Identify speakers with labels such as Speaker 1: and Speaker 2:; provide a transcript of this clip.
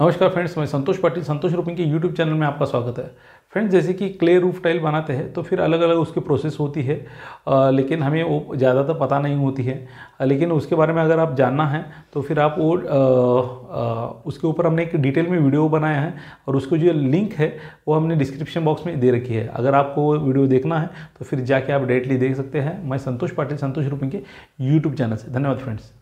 Speaker 1: नमस्कार फ्रेंड्स मैं संतोष पाटिल संतोष रूपिंग के यूट्यूब चैनल में आपका स्वागत है फ्रेंड्स जैसे कि क्ले रूफ टाइल बनाते हैं तो फिर अलग अलग उसकी प्रोसेस होती है आ, लेकिन हमें वो ज़्यादातर पता नहीं होती है आ, लेकिन उसके बारे में अगर आप जानना है तो फिर आप वो आ, आ, उसके ऊपर हमने एक डिटेल में वीडियो बनाया है और उसको जो लिंक है वो हमने डिस्क्रिप्शन बॉक्स में दे रखी है अगर आपको वो वीडियो देखना है तो फिर जाके आप डायरेक्टली देख सकते हैं मैं संतोष पाटिल संतोष रूपिंग के यूट्यूब चैनल से धन्यवाद फ्रेंड्स